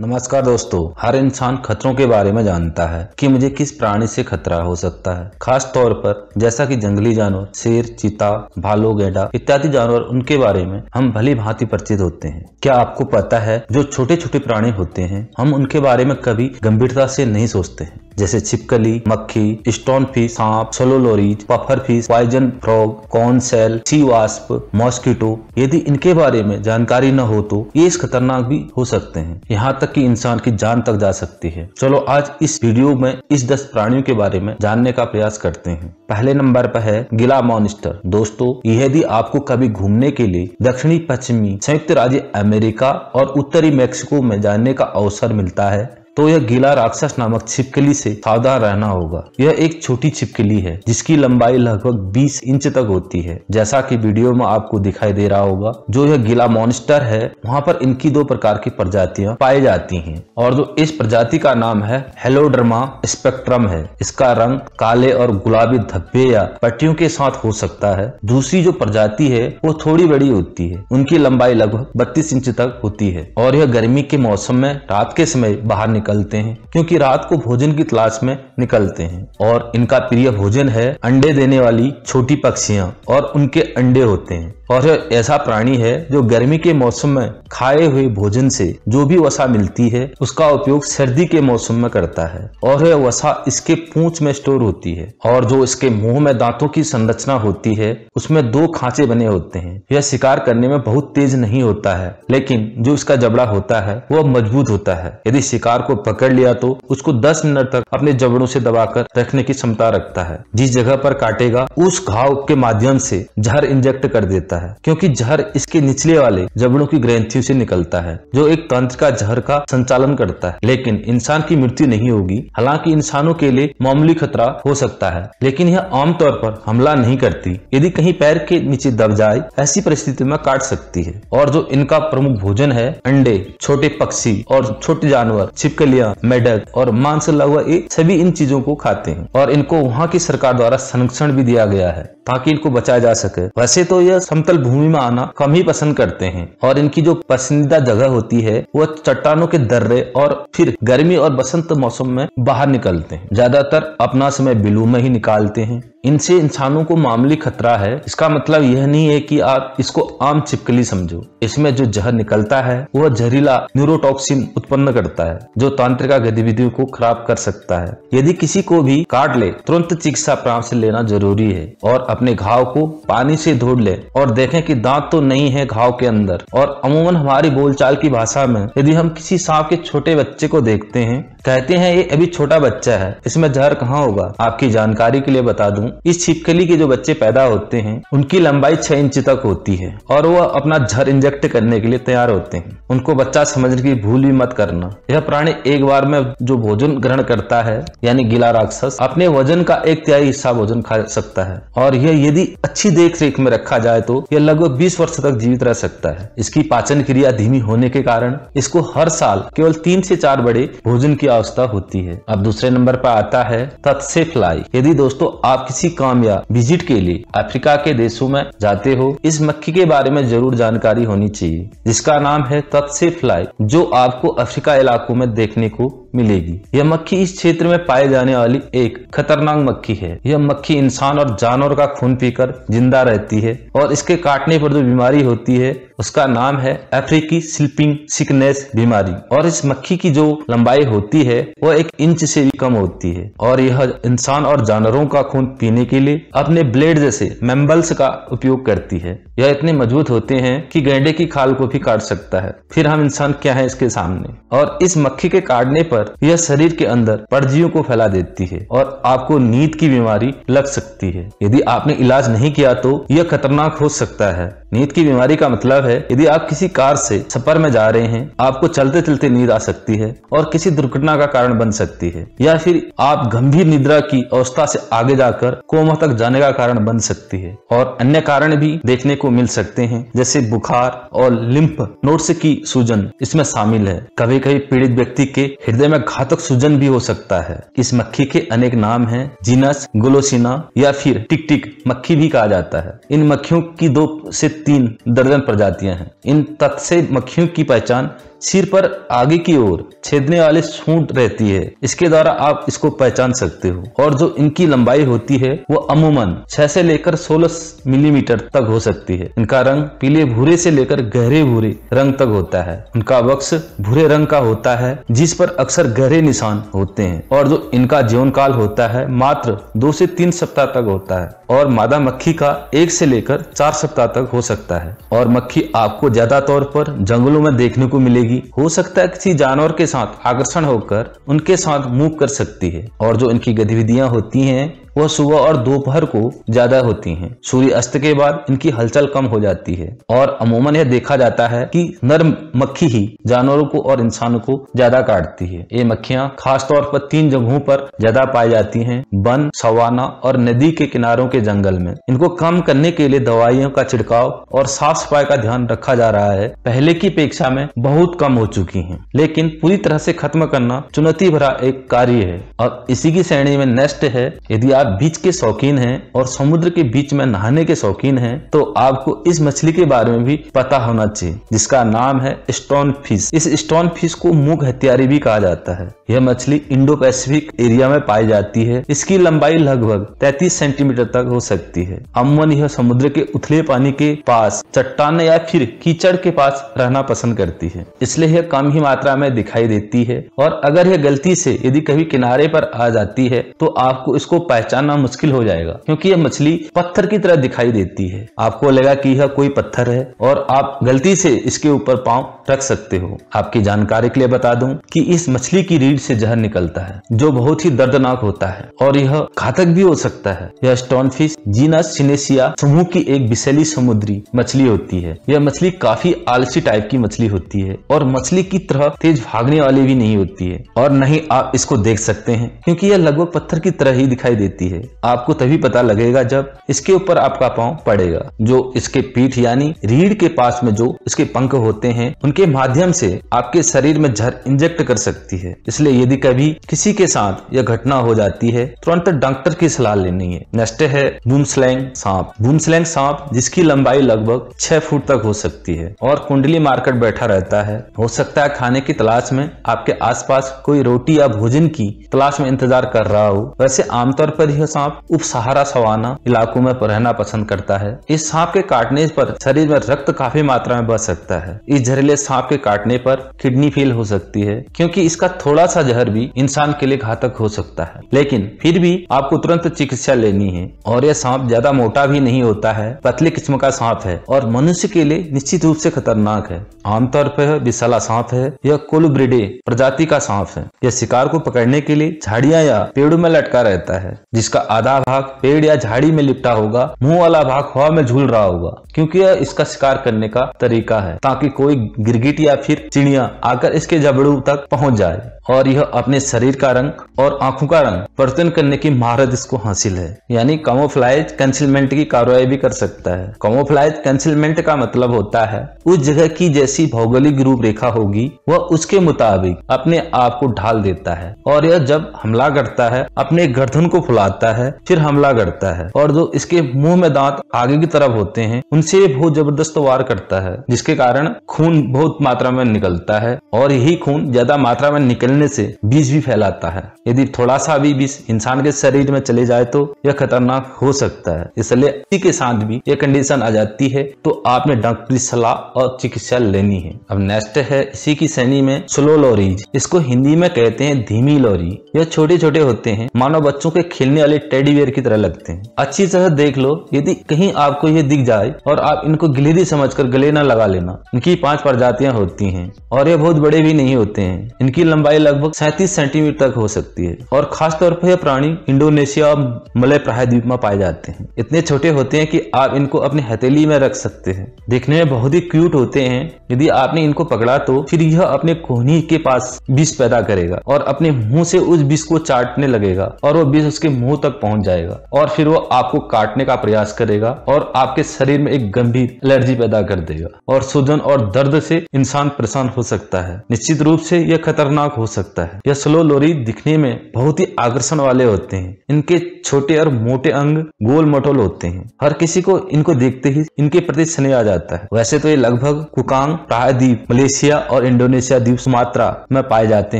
नमस्कार दोस्तों हर इंसान खतरों के बारे में जानता है कि मुझे किस प्राणी से खतरा हो सकता है खास तौर पर जैसा कि जंगली जानवर शेर चीता भालो गेंडा इत्यादि जानवर उनके बारे में हम भली भांति परिचित होते हैं क्या आपको पता है जो छोटे छोटे प्राणी होते हैं हम उनके बारे में कभी गंभीरता से नहीं सोचते हैं जैसे छिपकली मक्खी स्टोन फिश सांप सोलोलोरीज puffer fish poison frog cone shell sea wasp mosquito यदि इनके बारे में जानकारी न हो तो ये इस खतरनाक भी हो सकते हैं यहाँ तक कि इंसान की जान तक जा सकती है चलो आज इस वीडियो में इस दस प्राणियों के बारे में जानने का प्रयास करते हैं पहले नंबर पर है गिला मॉनिस्टर दोस्तों यदि आपको कभी घूमने के लिए दक्षिणी पश्चिमी संयुक्त राज्य अमेरिका और उत्तरी मेक्सिको में जाने का अवसर मिलता है तो यह गीला राक्षस नामक छिपकली से सावधान रहना होगा यह एक छोटी छिपकली है जिसकी लंबाई लगभग 20 इंच तक होती है जैसा कि वीडियो में आपको दिखाई दे रहा होगा जो यह गीला मॉन्स्टर है वहाँ पर इनकी दो प्रकार की प्रजातियाँ पाई जाती हैं और जो इस प्रजाति का नाम है हेलोड्रमा स्पेक्ट्रम है इसका रंग काले और गुलाबी धब्बे या पट्टियों के साथ हो सकता है दूसरी जो प्रजाति है वो थोड़ी बड़ी होती है उनकी लंबाई लगभग बत्तीस इंच तक होती है और यह गर्मी के मौसम में रात के समय बाहर निकल निकलते हैं क्योंकि रात को भोजन की तलाश में निकलते हैं और इनका प्रिय भोजन है अंडे देने वाली छोटी पक्षियां और उनके अंडे होते हैं और ऐसा प्राणी है जो गर्मी के मौसम में खाए हुए भोजन से जो भी वसा मिलती है उसका उपयोग सर्दी के मौसम में करता है और यह वसा इसके पूंछ में स्टोर होती है और जो इसके मुंह में दांतों की संरचना होती है उसमें दो खांचे बने होते हैं यह शिकार करने में बहुत तेज नहीं होता है लेकिन जो इसका जबड़ा होता है वह मजबूत होता है यदि शिकार को को पकड़ लिया तो उसको 10 मिनट तक अपने जबड़ों से दबाकर रखने की क्षमता रखता है जिस जगह पर काटेगा उस घाव के माध्यम से जहर इंजेक्ट कर देता है क्योंकि जहर इसके निचले वाले जबड़ों की ग्रंथियों से निकलता है जो एक तंत्र का जहर का संचालन करता है लेकिन इंसान की मृत्यु नहीं होगी हालांकि इंसानों के लिए मामूली खतरा हो सकता है लेकिन यह आमतौर पर हमला नहीं करती यदि कहीं पैर के नीचे दब जाए ऐसी परिस्थिति में काट सकती है और जो इनका प्रमुख भोजन है अंडे छोटे पक्षी और छोटे जानवर छिपकर कलिया मेडक और मांस लगा ये सभी इन चीजों को खाते हैं और इनको वहाँ की सरकार द्वारा संरक्षण भी दिया गया है ताकि इनको बचाया जा सके वैसे तो यह समतल भूमि में आना कम ही पसंद करते हैं और इनकी जो पसंदीदा जगह होती है वह चट्टानों के दर्रे और फिर गर्मी और बसंत मौसम में बाहर निकलते हैं ज्यादातर अपना समय बिलू में ही निकालते हैं इनसे इंसानों को मामूली खतरा है इसका मतलब यह नहीं है कि आप इसको आम चिपकली समझो इसमें जो जहर निकलता है वह जहरीला न्यूरोटॉक्सिन उत्पन्न करता है जो तांत्रिका गतिविधियों को खराब कर सकता है यदि किसी को भी काट ले तुरंत चिकित्सा परामर्श लेना जरूरी है और अपने घाव को पानी से धो ले और देखें कि दांत तो नहीं है घाव के अंदर और अमूमन हमारी बोलचाल की भाषा में यदि हम किसी सांप के छोटे बच्चे को देखते हैं कहते हैं ये अभी छोटा बच्चा है इसमें जहर कहाँ होगा आपकी जानकारी के लिए बता दूं इस छिपकली के जो बच्चे पैदा होते हैं उनकी लंबाई छह इंच तक होती है और वह अपना जहर इंजेक्ट करने के लिए तैयार होते हैं उनको बच्चा समझने की भूल भी मत करना यह प्राणी एक बार में जो भोजन ग्रहण करता है यानी गीला राक्षस अपने वजन का एक तिहाई हिस्सा भोजन खा सकता है और यह यदि अच्छी देख रेख में रखा जाए तो यह लगभग बीस वर्ष तक जीवित रह सकता है इसकी पाचन क्रिया धीमी होने के कारण इसको हर साल केवल तीन से चार बड़े भोजन की आवश्यकता होती है अब दूसरे नंबर पर आता है तत्से फ्लाई यदि दोस्तों आप किसी काम या विजिट के लिए अफ्रीका के देशों में जाते हो इस मक्खी के बारे में जरूर जानकारी होनी चाहिए जिसका नाम है तत्से फ्लाई जो आपको अफ्रीका इलाकों में देख देखने को मिलेगी यह मक्खी इस क्षेत्र में पाए जाने वाली एक खतरनाक मक्खी है यह मक्खी इंसान और जानवर का खून पीकर जिंदा रहती है और इसके काटने पर जो बीमारी होती है उसका नाम है अफ्रीकी स्लिपिंग सिकनेस बीमारी और इस मक्खी की जो लंबाई होती है वह एक इंच से भी कम होती है और यह इंसान और जानवरों का खून पीने के लिए अपने ब्लेड जैसे मेम्बल्स का उपयोग करती है यह इतने मजबूत होते हैं कि गेंडे की खाल को भी काट सकता है फिर हम इंसान क्या है इसके सामने और इस मक्खी के काटने पर अंदर या शरीर के अंदर परजीवियों को फैला देती है और आपको नींद की बीमारी लग सकती है यदि आपने इलाज नहीं किया तो यह खतरनाक हो सकता है नींद की बीमारी का मतलब है यदि आप किसी कार से सफर में जा रहे हैं आपको चलते चलते नींद आ सकती है और किसी दुर्घटना का कारण बन सकती है या फिर आप गंभीर निद्रा की अवस्था से आगे जाकर कोमा तक जाने का कारण बन सकती है और अन्य कारण भी देखने को मिल सकते हैं जैसे बुखार और लिम्फ नोट्स की सूजन इसमें शामिल है कभी कभी पीड़ित व्यक्ति के हृदय में घातक सूजन भी हो सकता है इस मक्खी के अनेक नाम है जीनस गुलोसिना या फिर टिक टिक मक्खी भी कहा जाता है इन मक्खियों की दो से तीन दर्जन प्रजातियां हैं इन तत्स्य मक्खियों की पहचान सिर पर आगे की ओर छेदने वाले सूट रहती है इसके द्वारा आप इसको पहचान सकते हो और जो इनकी लंबाई होती है वो अमूमन छह से लेकर सोलह मिलीमीटर तक हो सकती है इनका रंग पीले भूरे से लेकर गहरे भूरे रंग तक होता है उनका वक्स भूरे रंग का होता है जिस पर अक्सर गहरे निशान होते हैं और जो इनका जीवन काल होता है मात्र दो से तीन सप्ताह तक होता है और मादा मक्खी का एक से लेकर चार सप्ताह तक हो सकता है और मक्खी आपको ज्यादा तौर पर जंगलों में देखने को मिलेगी भी हो सकता है किसी जानवर के साथ आकर्षण होकर उनके साथ मूव कर सकती है और जो इनकी गतिविधियां होती हैं वह सुबह और दोपहर को ज्यादा होती हैं। सूर्य अस्त के बाद इनकी हलचल कम हो जाती है और अमूमन यह देखा जाता है कि नर मक्खी ही जानवरों को और इंसानों को ज्यादा काटती है ये मक्खियाँ खासतौर पर तीन जगहों पर ज्यादा पाई जाती है वन सवाना और नदी के किनारों के जंगल में इनको कम करने के लिए दवाइयों का छिड़काव और साफ सफाई का ध्यान रखा जा रहा है पहले की अपेक्षा में बहुत कम हो चुकी है लेकिन पूरी तरह से खत्म करना चुनौती भरा एक कार्य है और इसी की श्रेणी में नेस्ट है यदि आप आप बीच के शौकीन हैं और समुद्र के बीच में नहाने के शौकीन हैं तो आपको इस मछली के बारे में भी पता होना चाहिए जिसका नाम है स्टोन फिश इस स्टोन फिश को मुख हथियारी भी कहा जाता है यह मछली इंडो पैसिफिक एरिया में पाई जाती है इसकी लंबाई लगभग तैतीस सेंटीमीटर तक हो सकती है अमन यह समुद्र के उथले पानी के पास चट्टान या फिर कीचड़ के पास रहना पसंद करती है इसलिए यह कम ही मात्रा में दिखाई देती है और अगर यह गलती से यदि कभी किनारे पर आ जाती है तो आपको इसको पहचान पहचानना मुश्किल हो जाएगा क्योंकि यह मछली पत्थर की तरह दिखाई देती है आपको लगा कि यह कोई पत्थर है और आप गलती से इसके ऊपर पांव रख सकते हो आपकी जानकारी के लिए बता दूं कि इस मछली की रीढ़ से जहर निकलता है जो बहुत ही दर्दनाक होता है और यह घातक भी हो सकता है यह स्टोन फिश जीनस सिनेसिया समूह की एक विशैली समुद्री मछली होती है यह मछली काफी आलसी टाइप की मछली होती है और मछली की तरह तेज भागने वाली भी नहीं होती है और नहीं आप इसको देख सकते हैं क्योंकि यह लगभग पत्थर की तरह ही दिखाई देती है होती है आपको तभी पता लगेगा जब इसके ऊपर आपका पाँव पड़ेगा जो इसके पीठ यानी रीढ़ के पास में जो इसके पंख होते हैं उनके माध्यम से आपके शरीर में जहर इंजेक्ट कर सकती है इसलिए यदि कभी किसी के साथ यह घटना हो जाती है तुरंत डॉक्टर की सलाह लेनी है नेक्स्ट है बूमस्लैंग सांप बूमस्लैंग सांप जिसकी लंबाई लगभग छह फुट तक हो सकती है और कुंडली मार्केट बैठा रहता है हो सकता है खाने की तलाश में आपके आसपास कोई रोटी या भोजन की तलाश में इंतजार कर रहा हो वैसे आमतौर पर यह सांप उप सहारा सवाना इलाकों में रहना पसंद करता है इस सांप के काटने पर शरीर में रक्त काफी मात्रा में बह सकता है इस जहरीले सांप के काटने पर किडनी फेल हो सकती है क्योंकि इसका थोड़ा सा जहर भी इंसान के लिए घातक हो सकता है लेकिन फिर भी आपको तुरंत चिकित्सा लेनी है और यह सांप ज्यादा मोटा भी नहीं होता है पतले किस्म का सांप है और मनुष्य के लिए निश्चित रूप से खतरनाक है आमतौर पर विशाला सांप है यह कोलब्रिडे प्रजाति का सांप है यह शिकार को पकड़ने के लिए झाड़िया या पेड़ों में लटका रहता है जिस जिसका आधा भाग पेड़ या झाड़ी में लिपटा होगा मुंह वाला भाग हवा में झूल रहा होगा क्योंकि यह इसका शिकार करने का तरीका है ताकि कोई गिरगिट या फिर चिड़िया आकर इसके जबड़ू तक पहुंच जाए और यह अपने शरीर का रंग और आंखों का रंग परिवर्तन करने की महारत इसको हासिल है यानी कमोफ्लाइज कंसिलमेंट की कार्रवाई भी कर सकता है कमोफ्लाइज कंसिलमेंट का मतलब होता है उस जगह की जैसी भौगोलिक रूपरेखा होगी वह उसके मुताबिक अपने आप को ढाल देता है और यह जब हमला करता है अपने गर्दन को फुलाता है फिर हमला करता है और जो इसके मुंह में दांत आगे की तरफ होते हैं उनसे बहुत जबरदस्त वार करता है जिसके कारण खून बहुत मात्रा में निकलता है और यही खून ज्यादा मात्रा में निकलने फैलने से बीज भी फैलाता है यदि थोड़ा सा भी बीज इंसान के शरीर में चले जाए तो यह खतरनाक हो सकता है इसलिए इसी के साथ भी यह कंडीशन आ जाती है तो आपने डॉक्टरी सलाह और चिकित्सा लेनी है अब नेक्स्ट है इसी की श्रेणी में स्लो लॉरीज इसको हिंदी में कहते हैं धीमी लॉरी यह छोटे छोटे होते हैं मानव बच्चों के खेलने वाले टेडीवेयर की तरह लगते हैं अच्छी तरह देख लो यदि कहीं आपको ये दिख जाए और आप इनको गिलेरी समझकर गले न लगा लेना इनकी पांच प्रजातियां होती हैं और ये बहुत बड़े भी नहीं होते हैं इनकी लंबाई लगभग सैंतीस सेंटीमीटर तक हो सकती है और खासतौर पर यह प्राणी इंडोनेशिया और मलय प्रायद्वीप में पाए जाते हैं इतने छोटे होते हैं कि आप इनको अपनी हथेली में रख सकते हैं देखने में बहुत ही क्यूट होते हैं यदि आपने इनको पकड़ा तो फिर यह अपने कोहनी के पास विष पैदा करेगा और अपने मुंह से उस विष को चाटने लगेगा और वो विष उसके मुंह तक पहुंच जाएगा और फिर वो आपको काटने का प्रयास करेगा और आपके शरीर में एक गंभीर एलर्जी पैदा कर देगा और सूजन और दर्द से इंसान परेशान हो सकता है निश्चित रूप से यह खतरनाक हो सकता है यह स्लो लोरी दिखने में बहुत ही आकर्षण वाले होते हैं इनके छोटे और मोटे अंग गोल मटोल होते हैं हर किसी को इनको देखते ही इनके प्रति स्नेह आ जाता है वैसे तो ये लगभग कुकांग प्रायद्वीप मलेशिया और इंडोनेशिया द्वीप सुमात्रा में पाए जाते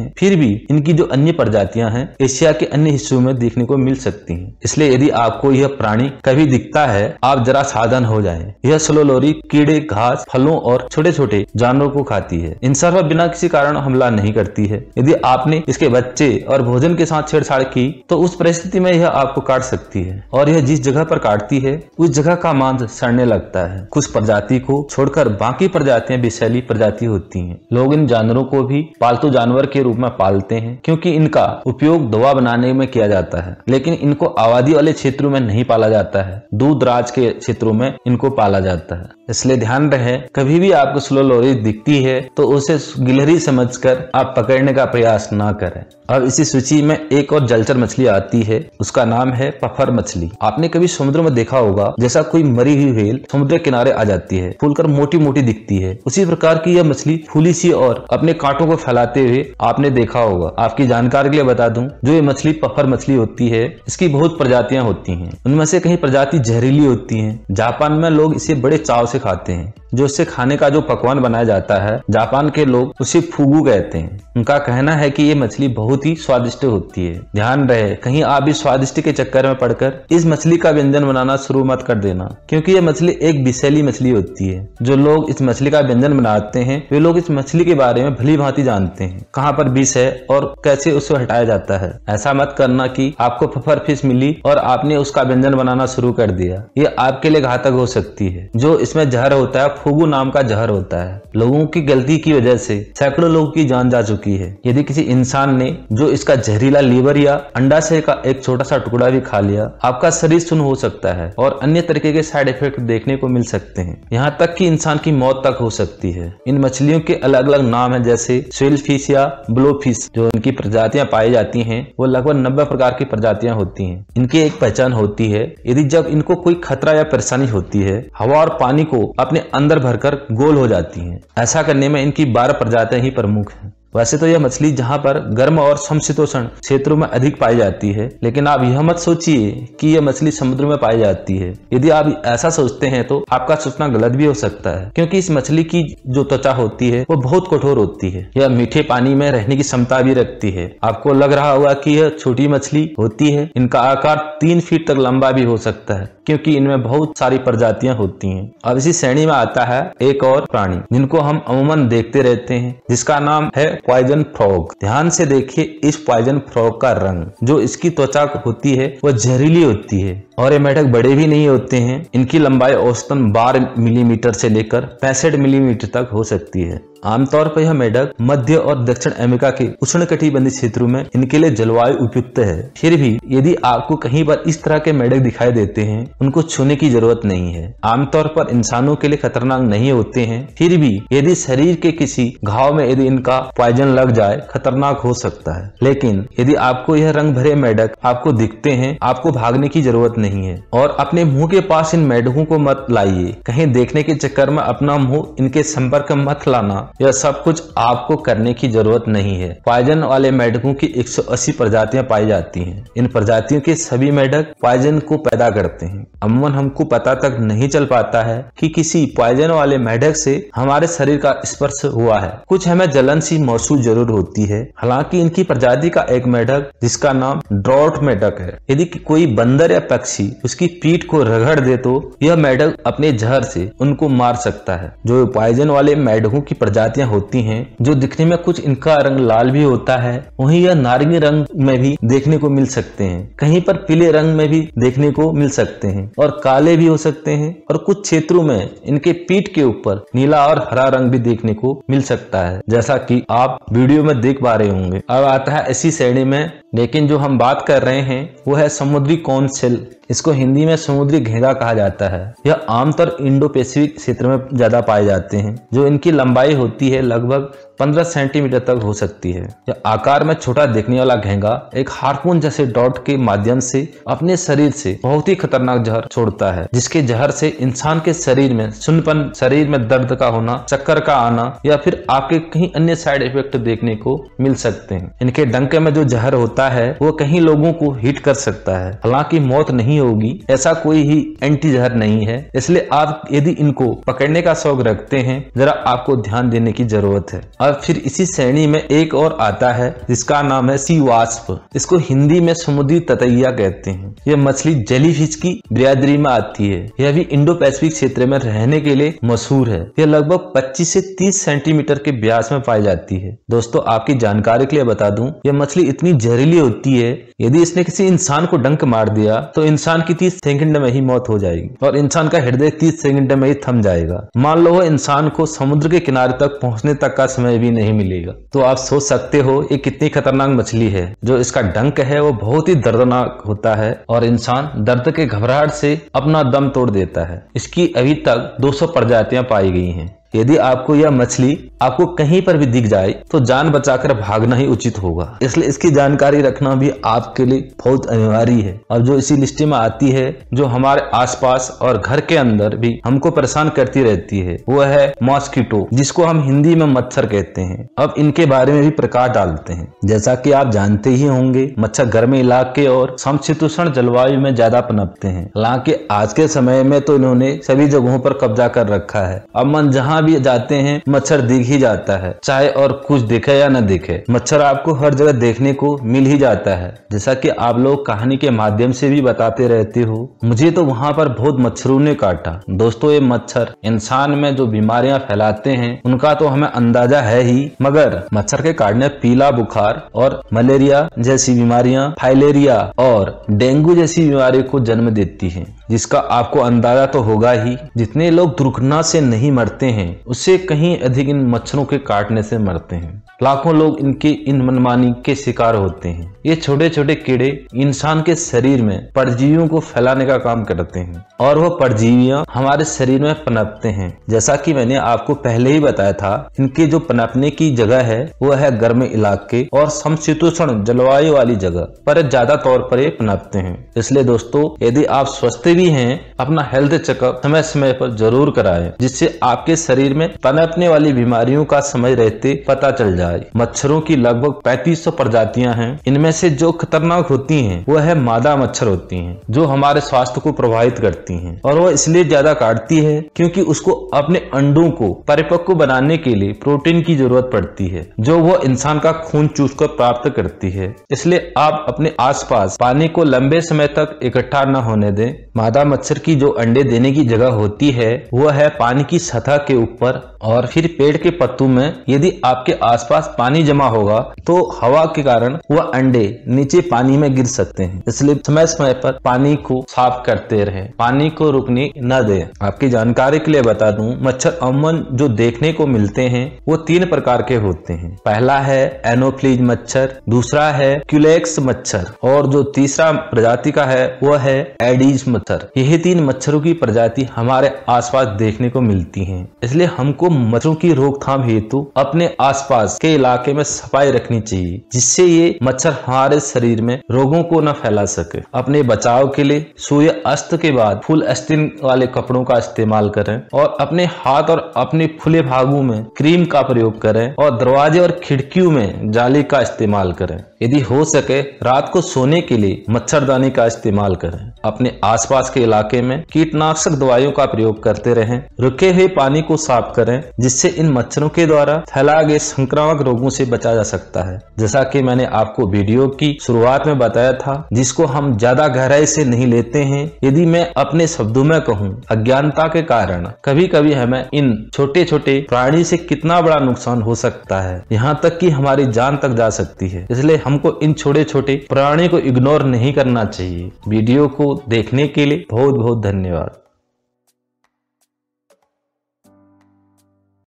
हैं फिर भी इनकी जो अन्य प्रजातियां हैं एशिया के अन्य हिस्सों में देखने को मिल सकती हैं इसलिए यदि आपको यह प्राणी कभी दिखता है आप जरा साधन हो जाए यह स्लो लोरी कीड़े घास फलों और छोटे छोटे जानवरों को खाती है इंसान पर बिना किसी कारण हमला नहीं करती है यदि आपने इसके बच्चे और भोजन के साथ छेड़छाड़ की तो उस परिस्थिति में यह आपको काट सकती है और यह जिस जगह पर काटती है उस जगह का मांस सड़ने लगता है कुछ प्रजाति को छोड़कर बाकी प्रजातियां विशैली प्रजाति होती हैं। लोग इन जानवरों को भी पालतू जानवर के रूप में पालते हैं क्योंकि इनका उपयोग दवा बनाने में किया जाता है लेकिन इनको आबादी वाले क्षेत्रों में नहीं पाला जाता है दूर दराज के क्षेत्रों में इनको पाला जाता है इसलिए ध्यान रहे कभी भी आपको स्लो लोरी दिखती है तो उसे गिलहरी समझकर आप पकड़ने का प्रयास ना करें अब इसी सूची में एक और जलचर मछली आती है उसका नाम है पफर मछली आपने कभी समुद्र में देखा होगा जैसा कोई मरी हुई व्हेल समुद्र किनारे आ जाती है फूलकर मोटी मोटी दिखती है उसी प्रकार की यह मछली फूली सी और अपने कांटों को फैलाते हुए आपने देखा होगा आपकी जानकारी के लिए बता दूं जो ये मछली पफर मछली होती है इसकी बहुत प्रजातियां होती हैं उनमें से कहीं प्रजाति जहरीली होती हैं जापान में लोग इसे बड़े चाव से खाते हैं जो इससे खाने का जो पकवान बनाया जाता है जापान के लोग उसे फूगू कहते हैं उनका कहना है कि ये मछली बहुत ही स्वादिष्ट होती है ध्यान रहे कहीं आप भी स्वादिष्ट के चक्कर में पड़कर इस मछली का व्यंजन बनाना शुरू मत कर देना क्योंकि ये मछली एक विशैली मछली होती है जो लोग इस मछली का व्यंजन बनाते हैं वे लोग इस मछली के बारे में भली भांति जानते हैं कहाँ पर विष है और कैसे उसे हटाया जाता है ऐसा मत करना की आपको फफर फिश मिली और आपने उसका व्यंजन बनाना शुरू कर दिया ये आपके लिए घातक हो सकती है जो इसमें जहर होता है फूगू नाम का जहर होता है लोगों की गलती की वजह से सैकड़ों लोगों की जान जा चुकी है यदि किसी इंसान ने जो इसका जहरीला लीवर या अंडाशय का एक छोटा सा टुकड़ा भी खा लिया आपका शरीर सुन हो सकता है और अन्य तरीके के साइड इफेक्ट देखने को मिल सकते हैं यहाँ तक की इंसान की मौत तक हो सकती है इन मछलियों के अलग अलग नाम है जैसे स्वेल फिश या ब्लो फिश जो इनकी प्रजातियाँ पाई जाती है वो लगभग नब्बे प्रकार की प्रजातियाँ होती है इनकी एक पहचान होती है यदि जब इनको कोई खतरा या परेशानी होती है हवा और पानी को अपने अंदर अंदर भरकर गोल हो जाती हैं ऐसा करने में इनकी बारह प्रजातियां ही प्रमुख हैं वैसे तो यह मछली जहाँ पर गर्म और समशीतोषण क्षेत्रों में अधिक पाई जाती है लेकिन आप यह मत सोचिए कि यह मछली समुद्र में पाई जाती है यदि आप ऐसा सोचते हैं तो आपका सोचना गलत भी हो सकता है क्योंकि इस मछली की जो त्वचा होती है वो बहुत कठोर होती है यह मीठे पानी में रहने की क्षमता भी रखती है आपको लग रहा होगा की यह छोटी मछली होती है इनका आकार तीन फीट तक लंबा भी हो सकता है क्योंकि इनमें बहुत सारी प्रजातियां होती हैं अब इसी श्रेणी में आता है एक और प्राणी जिनको हम अमूमन देखते रहते हैं जिसका नाम है पॉइजन फ्रॉग ध्यान से देखिए इस पॉइजन फ्रॉग का रंग जो इसकी त्वचा होती है वह जहरीली होती है और ये मेढक बड़े भी नहीं होते हैं इनकी लंबाई औसतन 12 मिलीमीटर से लेकर पैंसठ मिलीमीटर तक हो सकती है आमतौर पर यह मेढक मध्य और दक्षिण अमेरिका के उष्ण कटिबंधीय क्षेत्रों में इनके लिए जलवायु उपयुक्त है फिर भी यदि आपको कहीं पर इस तरह के मेढक दिखाई देते हैं उनको छूने की जरूरत नहीं है आमतौर पर इंसानों के लिए खतरनाक नहीं होते हैं फिर भी यदि शरीर के किसी घाव में यदि इनका पॉइजन लग जाए खतरनाक हो सकता है लेकिन यदि आपको यह रंग भरे मेढक आपको दिखते हैं आपको भागने की जरूरत नहीं नहीं है और अपने मुंह के पास इन मेढकों को मत लाइए कहीं देखने के चक्कर में अपना मुंह इनके संपर्क मत लाना यह सब कुछ आपको करने की जरूरत नहीं है पायजन वाले मेढकों की 180 प्रजातियां पाई जाती हैं इन प्रजातियों के सभी मेढक पायजन को पैदा करते हैं अमन हमको पता तक नहीं चल पाता है कि किसी पायजन वाले मेढक से हमारे शरीर का स्पर्श हुआ है कुछ हमें जलन सी महसूस जरूर होती है हालांकि इनकी प्रजाति का एक मेढक जिसका नाम ड्रॉट मेढक है यदि कोई बंदर या पक्षी पक्षी उसकी पीठ को रगड़ दे तो यह मेढक अपने जहर से उनको मार सकता है जो पॉइजन वाले मेढकों की प्रजातियां होती हैं जो दिखने में कुछ इनका रंग लाल भी होता है वहीं यह नारंगी रंग में भी देखने को मिल सकते हैं कहीं पर पीले रंग में भी देखने को मिल सकते हैं और काले भी हो सकते हैं और कुछ क्षेत्रों में इनके पीठ के ऊपर नीला और हरा रंग भी देखने को मिल सकता है जैसा की आप वीडियो में देख पा रहे होंगे अब आता है ऐसी श्रेणी में लेकिन जो हम बात कर रहे हैं वो है समुद्री कौन सेल इसको हिंदी में समुद्री घेंगा कहा जाता है यह आमतौर इंडो पैसिफिक क्षेत्र में ज्यादा पाए जाते हैं जो इनकी लंबाई होती है लगभग 15 सेंटीमीटर तक हो सकती है यह आकार में छोटा देखने वाला घेंगा एक हार्पून जैसे डॉट के माध्यम से अपने शरीर से बहुत ही खतरनाक जहर छोड़ता है जिसके जहर से इंसान के शरीर में सुनपन शरीर में दर्द का होना चक्कर का आना या फिर आपके कहीं अन्य साइड इफेक्ट देखने को मिल सकते हैं इनके डंके में जो जहर होता है वो कहीं लोगों को हिट कर सकता है हालांकि मौत नहीं होगी ऐसा कोई ही एंटी जहर नहीं है इसलिए आप यदि इनको पकड़ने का शौक रखते हैं जरा आपको ध्यान देने की जरूरत है और फिर इसी श्रेणी में एक और आता है जिसका नाम है सी वास्प इसको हिंदी में समुद्री ततैया कहते हैं यह मछली जली फिश की बिरादरी में आती है यह भी इंडो पैसिफिक क्षेत्र में रहने के लिए मशहूर है यह लगभग 25 से 30 सेंटीमीटर के ब्यास में पाई जाती है दोस्तों आपकी जानकारी के लिए बता दूं यह मछली इतनी जहरीली होती है यदि इसने किसी इंसान को डंक मार दिया तो इंसान की तीस सेकंड में ही मौत हो जाएगी और इंसान का हृदय तीस सेकंड में ही थम जाएगा मान लो वह इंसान को समुद्र के किनारे तक पहुंचने तक का समय में भी नहीं मिलेगा तो आप सोच सकते हो ये कितनी खतरनाक मछली है जो इसका डंक है वो बहुत ही दर्दनाक होता है और इंसान दर्द के घबराहट से अपना दम तोड़ देता है इसकी अभी तक 200 प्रजातियां पाई गई हैं यदि आपको यह मछली आपको कहीं पर भी दिख जाए तो जान बचाकर भागना ही उचित होगा इसलिए इसकी जानकारी रखना भी आपके लिए बहुत अनिवार्य है और जो इसी लिस्ट में आती है जो हमारे आसपास और घर के अंदर भी हमको परेशान करती रहती है वह है मॉस्किटो जिसको हम हिंदी में मच्छर कहते हैं अब इनके बारे में भी प्रकाश डालते हैं जैसा की आप जानते ही होंगे मच्छर गर्म इलाके और समशीतोषण जलवायु में ज्यादा पनपते हैं हालांकि आज के समय में तो इन्होंने सभी जगहों पर कब्जा कर रखा है अब मन जहाँ जहाँ भी जाते हैं मच्छर दिख ही जाता है चाहे और कुछ दिखे या न दिखे मच्छर आपको हर जगह देखने को मिल ही जाता है जैसा कि आप लोग कहानी के माध्यम से भी बताते रहते हो मुझे तो वहाँ पर बहुत मच्छरों ने काटा दोस्तों ये मच्छर इंसान में जो बीमारियाँ फैलाते हैं उनका तो हमें अंदाजा है ही मगर मच्छर के काटने पीला बुखार और मलेरिया जैसी बीमारियाँ फाइलेरिया और डेंगू जैसी बीमारी को जन्म देती है जिसका आपको अंदाजा तो होगा ही जितने लोग दुर्घटना से नहीं मरते हैं उससे कहीं अधिक इन मच्छरों के काटने से मरते हैं लाखों लोग इनके इन मनमानी के शिकार होते हैं ये छोटे छोटे कीड़े इंसान के शरीर में परजीवियों को फैलाने का काम करते हैं और वह परजीवियां हमारे शरीर में पनपते हैं जैसा कि मैंने आपको पहले ही बताया था इनके जो पनपने की जगह है वह है गर्म इलाके और समशीतोषण जलवायु वाली जगह पर ज्यादा तौर पर ये पनपते हैं इसलिए दोस्तों यदि आप स्वस्थ भी हैं अपना हेल्थ चेकअप समय समय पर जरूर कराएं जिससे आपके शरीर में पनपने वाली बीमारियों का समय रहते पता चल जाए मच्छरों की लगभग 3500 प्रजातियां हैं इनमें से जो खतरनाक होती हैं वह है मादा मच्छर होती हैं जो हमारे स्वास्थ्य को प्रभावित करती हैं और वह इसलिए ज्यादा काटती है क्योंकि उसको अपने अंडों को परिपक्व बनाने के लिए प्रोटीन की जरूरत पड़ती है जो वह इंसान का खून चूस कर प्राप्त करती है इसलिए आप अपने आसपास पानी को लंबे समय तक इकट्ठा न होने दें मादा मच्छर की जो अंडे देने की जगह होती है वह है पानी की सतह के ऊपर और फिर पेड़ के पत्तों में यदि आपके आसपास पानी जमा होगा तो हवा के कारण वह अंडे नीचे पानी में गिर सकते हैं इसलिए समय समय पर पानी को साफ करते रहे पानी को रुकने न दे आपकी जानकारी के लिए बता दूं मच्छर अमूमन जो देखने को मिलते हैं वो तीन प्रकार के होते हैं पहला है एनोफ्लीज मच्छर दूसरा है क्यूलेक्स मच्छर और जो तीसरा प्रजाति का है वह है एडीज मच्छर मच्छर यह तीन मच्छरों की प्रजाति हमारे आसपास देखने को मिलती हैं। इसलिए हमको मच्छरों की रोकथाम हेतु अपने आसपास के इलाके में सफाई रखनी चाहिए जिससे ये मच्छर हमारे शरीर में रोगों को न फैला सके अपने बचाव के लिए सूर्य अस्त के बाद फुल स्टिन वाले कपड़ों का इस्तेमाल करें और अपने हाथ और अपने खुले भागों में क्रीम का प्रयोग करें और दरवाजे और खिड़कियों में जाली का इस्तेमाल करें यदि हो सके रात को सोने के लिए मच्छरदानी का इस्तेमाल करें अपने आसपास के इलाके में कीटनाशक दवाइयों का प्रयोग करते रहें रुके हुए पानी को साफ करें जिससे इन मच्छरों के द्वारा फैलाए गए संक्रामक रोगों से बचा जा सकता है जैसा कि मैंने आपको वीडियो की शुरुआत में बताया था जिसको हम ज्यादा गहराई से नहीं लेते हैं यदि मैं अपने शब्दों में कहूँ अज्ञानता के कारण कभी कभी हमें इन छोटे छोटे प्राणी से कितना बड़ा नुकसान हो सकता है यहाँ तक की हमारी जान तक जा सकती है इसलिए हमको इन छोटे छोटे प्राणी को इग्नोर नहीं करना चाहिए वीडियो को देखने के लिए बहुत बहुत धन्यवाद